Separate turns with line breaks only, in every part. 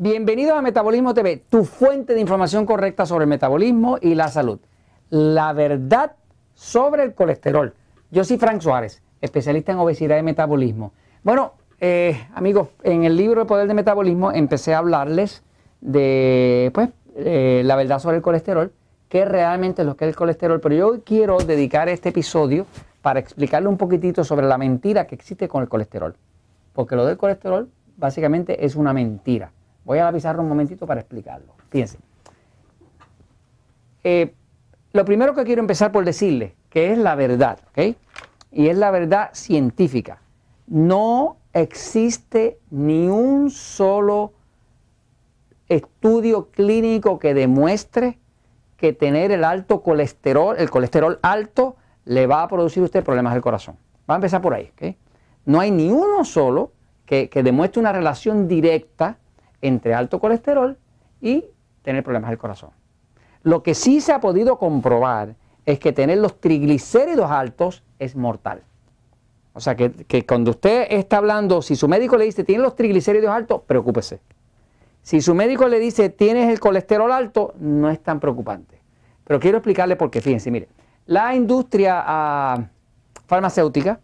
Bienvenidos a Metabolismo TV, tu fuente de información correcta sobre el metabolismo y la salud. La verdad sobre el colesterol. Yo soy Frank Suárez, especialista en obesidad y metabolismo. Bueno, eh, amigos, en el libro El Poder de Metabolismo empecé a hablarles de pues, eh, la verdad sobre el colesterol, qué realmente es lo que es el colesterol, pero yo quiero dedicar este episodio para explicarle un poquitito sobre la mentira que existe con el colesterol. Porque lo del colesterol básicamente es una mentira. Voy a avisar un momentito para explicarlo. Fíjense. Eh, lo primero que quiero empezar por decirle que es la verdad, ¿ok? Y es la verdad científica. No existe ni un solo estudio clínico que demuestre que tener el alto colesterol, el colesterol alto, le va a producir a usted problemas del corazón. Va a empezar por ahí. ¿ok? No hay ni uno solo que, que demuestre una relación directa entre alto colesterol y tener problemas del corazón. Lo que sí se ha podido comprobar es que tener los triglicéridos altos es mortal. O sea que, cuando usted está hablando, si su médico le dice tiene los triglicéridos altos, preocúpese. Si su médico le dice tienes el colesterol alto, no es tan preocupante. Pero quiero explicarle porque Fíjense, mire, la industria ah, farmacéutica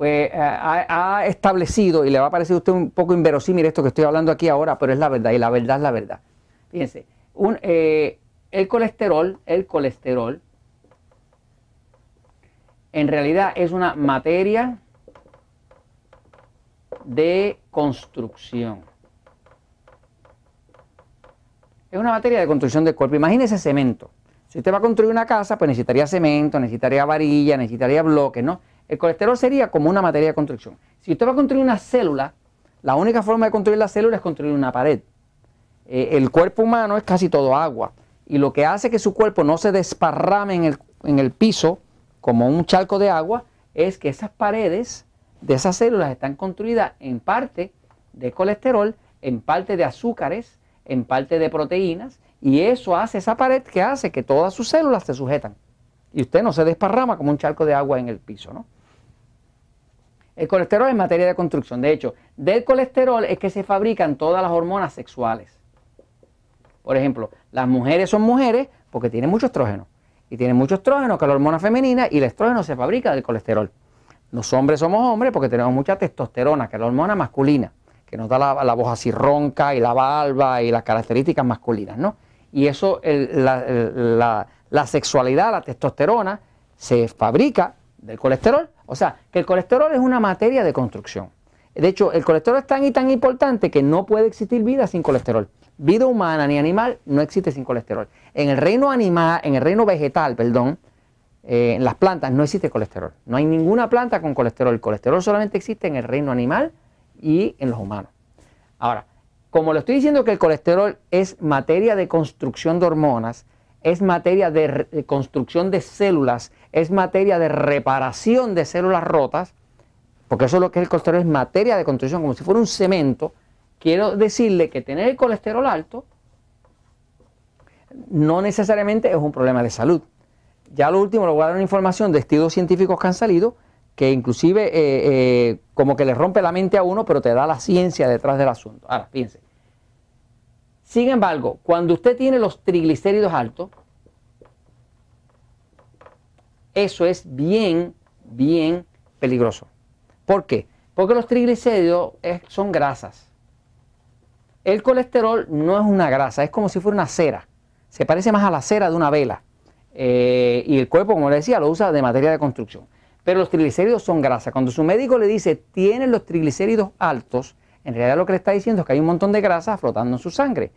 pues eh, ha, establecido, y le va a parecer a usted un poco inverosímil esto que estoy hablando aquí ahora, pero es la verdad, y la verdad es la verdad. Fíjense, eh, el colesterol, el colesterol, en realidad es una materia de construcción. Es una materia de construcción del cuerpo. Imagínese cemento. Si usted va a construir una casa, pues necesitaría cemento, necesitaría varilla, necesitaría bloques, ¿no? El colesterol sería como una materia de construcción. Si usted va a construir una célula, la única forma de construir la célula es construir una pared. Eh, el cuerpo humano es casi todo agua. Y lo que hace que su cuerpo no se desparrame en el, en el piso como un charco de agua es que esas paredes de esas células están construidas en parte de colesterol, en parte de azúcares, en parte de proteínas, y eso hace esa pared que hace que todas sus células se sujetan. Y usted no se desparrama como un charco de agua en el piso, ¿no? El colesterol es materia de construcción. De hecho, del colesterol es que se fabrican todas las hormonas sexuales. Por ejemplo, las mujeres son mujeres porque tienen mucho estrógeno. Y tienen mucho estrógeno, que es la hormona femenina, y el estrógeno se fabrica del colesterol. Los hombres somos hombres porque tenemos mucha testosterona, que es la hormona masculina, que nos da la, voz así ronca y la barba y las características masculinas, ¿no? Y eso, la sexualidad, la testosterona, se fabrica del colesterol. O sea, que el colesterol es una materia de construcción. De hecho, el colesterol es tan y tan importante que no puede existir vida sin colesterol. Vida humana ni animal no existe sin colesterol. En el reino animal, en el reino vegetal, perdón, eh, en las plantas no existe colesterol. No hay ninguna planta con colesterol. El colesterol solamente existe en el reino animal y en los humanos. Ahora, como le estoy diciendo que el colesterol es materia de construcción de hormonas, es materia de construcción de células es materia de reparación de células rotas, porque eso es lo que es el colesterol, es materia de construcción, como si fuera un cemento, quiero decirle que tener el colesterol alto no necesariamente es un problema de salud. Ya lo último, le voy a dar una información de estudios científicos que han salido, que inclusive eh, eh, como que le rompe la mente a uno, pero te da la ciencia detrás del asunto. Ahora, piense. Sin embargo, cuando usted tiene los triglicéridos altos, eso es bien, bien peligroso. ¿Por qué? Porque los triglicéridos son grasas. El colesterol no es una grasa, es como si fuera una cera. Se parece más a la cera de una vela. Eh, y el cuerpo, como le decía, lo usa de materia de construcción. Pero los triglicéridos son grasas. Cuando su médico le dice, tiene los triglicéridos altos, en realidad lo que le está diciendo es que hay un montón de grasas flotando en su sangre.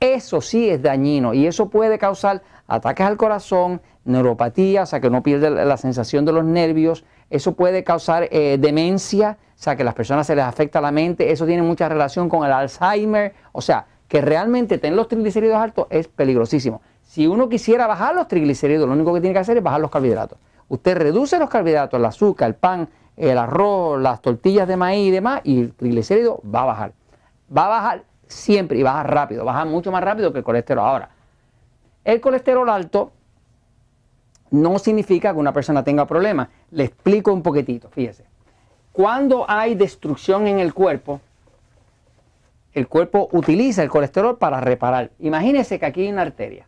Eso sí es dañino y eso puede causar ataques al corazón, neuropatía, o sea que no pierde la sensación de los nervios, eso puede causar eh, demencia, o sea que a las personas se les afecta la mente, eso tiene mucha relación con el Alzheimer, o sea que realmente tener los triglicéridos altos es peligrosísimo. Si uno quisiera bajar los triglicéridos, lo único que tiene que hacer es bajar los carbohidratos. Usted reduce los carbohidratos, el azúcar, el pan, el arroz, las tortillas de maíz y demás, y el triglicérido va a bajar. Va a bajar siempre y baja rápido, baja mucho más rápido que el colesterol. Ahora, el colesterol alto no significa que una persona tenga problemas. Le explico un poquitito, fíjese. Cuando hay destrucción en el cuerpo, el cuerpo utiliza el colesterol para reparar. imagínense que aquí hay una arteria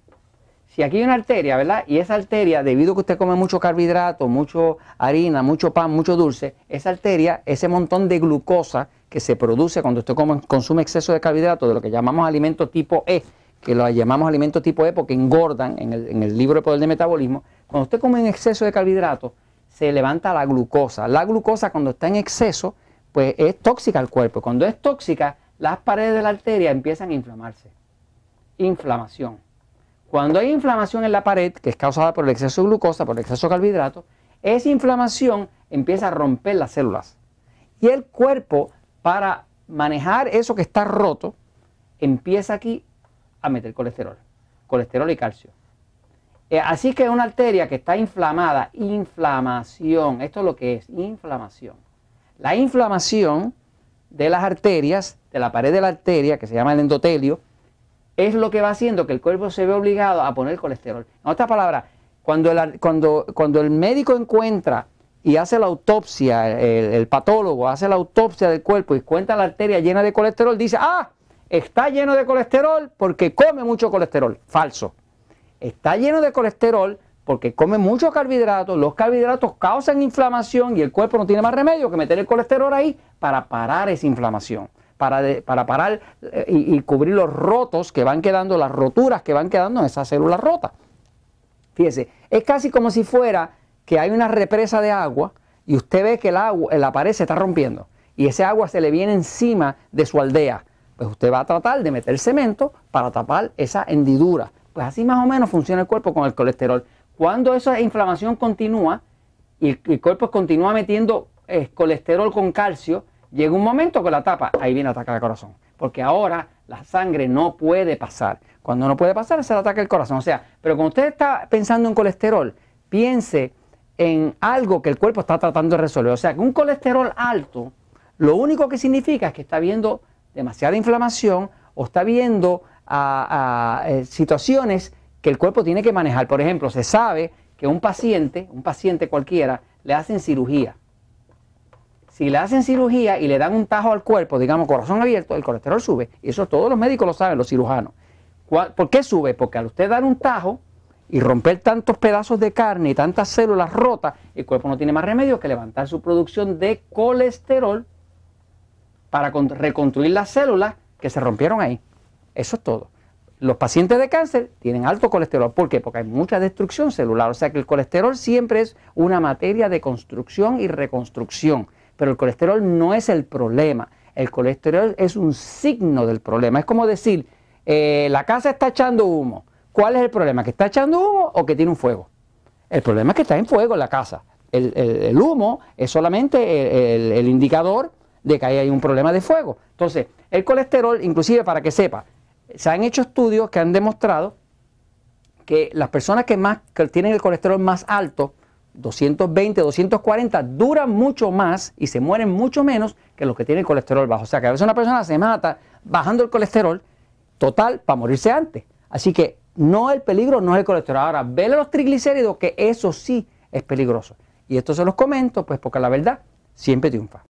si aquí hay una arteria, ¿verdad? Y esa arteria, debido a que usted come mucho carbohidrato, mucho harina, mucho pan, mucho dulce, esa arteria, ese montón de glucosa que se produce cuando usted consume exceso de carbohidrato, de lo que llamamos alimento tipo E, que lo llamamos alimento tipo E porque engordan en el, libro de poder de metabolismo, cuando usted come en exceso de carbohidrato, se levanta la glucosa. La glucosa cuando está en exceso, pues es tóxica al cuerpo. Cuando es tóxica, las paredes de la arteria empiezan a inflamarse. Inflamación. Cuando hay inflamación en la pared, que es causada por el exceso de glucosa, por el exceso de carbohidratos, esa inflamación empieza a romper las células. Y el cuerpo, para manejar eso que está roto, empieza aquí a meter colesterol, colesterol y calcio. Eh, así que una arteria que está inflamada, inflamación, esto es lo que es, inflamación. La inflamación de las arterias, de la pared de la arteria, que se llama el endotelio, es lo que va haciendo que el cuerpo se ve obligado a poner colesterol. En otras palabras, cuando el, cuando, cuando el médico encuentra y hace la autopsia, el, patólogo hace la autopsia del cuerpo y cuenta la arteria llena de colesterol, dice, ah, está lleno de colesterol porque come mucho colesterol. Falso. Está lleno de colesterol porque come muchos carbohidratos, los carbohidratos causan inflamación y el cuerpo no tiene más remedio que meter el colesterol ahí para parar esa inflamación para, para parar eh, y, cubrir los rotos que van quedando, las roturas que van quedando en esa célula rota. Fíjese, es casi como si fuera que hay una represa de agua y usted ve que el agua, eh, la pared se está rompiendo y ese agua se le viene encima de su aldea. Pues usted va a tratar de meter cemento para tapar esa hendidura. Pues así más o menos funciona el cuerpo con el colesterol. Cuando esa inflamación continúa y el cuerpo continúa metiendo eh, colesterol con calcio, Llega un momento con la tapa, ahí viene ataque al corazón. Porque ahora la sangre no puede pasar. Cuando no puede pasar, se le ataca el corazón. O sea, pero cuando usted está pensando en colesterol, piense en algo que el cuerpo está tratando de resolver. O sea, que un colesterol alto, lo único que significa es que está viendo demasiada inflamación o está viendo ah, ah, eh, situaciones que el cuerpo tiene que manejar. Por ejemplo, se sabe que un paciente, un paciente cualquiera, le hacen cirugía. Si le hacen cirugía y le dan un tajo al cuerpo, digamos corazón abierto, el colesterol sube. Y eso todos los médicos lo saben, los cirujanos. ¿Por qué sube? Porque al usted dar un tajo y romper tantos pedazos de carne y tantas células rotas, el cuerpo no tiene más remedio que levantar su producción de colesterol para reconstruir las células que se rompieron ahí. Eso es todo. Los pacientes de cáncer tienen alto colesterol. ¿Por qué? Porque hay mucha destrucción celular. O sea que el colesterol siempre es una materia de construcción y reconstrucción. Pero el colesterol no es el problema. El colesterol es un signo del problema. Es como decir, eh, la casa está echando humo. ¿Cuál es el problema? ¿Que está echando humo o que tiene un fuego? El problema es que está en fuego la casa. El, humo es solamente el, indicador de que ahí hay un problema de fuego. Entonces, el colesterol, inclusive para que sepa, se han hecho estudios que han demostrado que las personas que más que tienen el colesterol más alto 220, 240 duran mucho más y se mueren mucho menos que los que tienen colesterol bajo. O sea que a veces una persona se mata bajando el colesterol total para morirse antes. Así que no el peligro no es el colesterol. Ahora, vele los triglicéridos que eso sí es peligroso. Y esto se los comento pues porque la verdad siempre triunfa.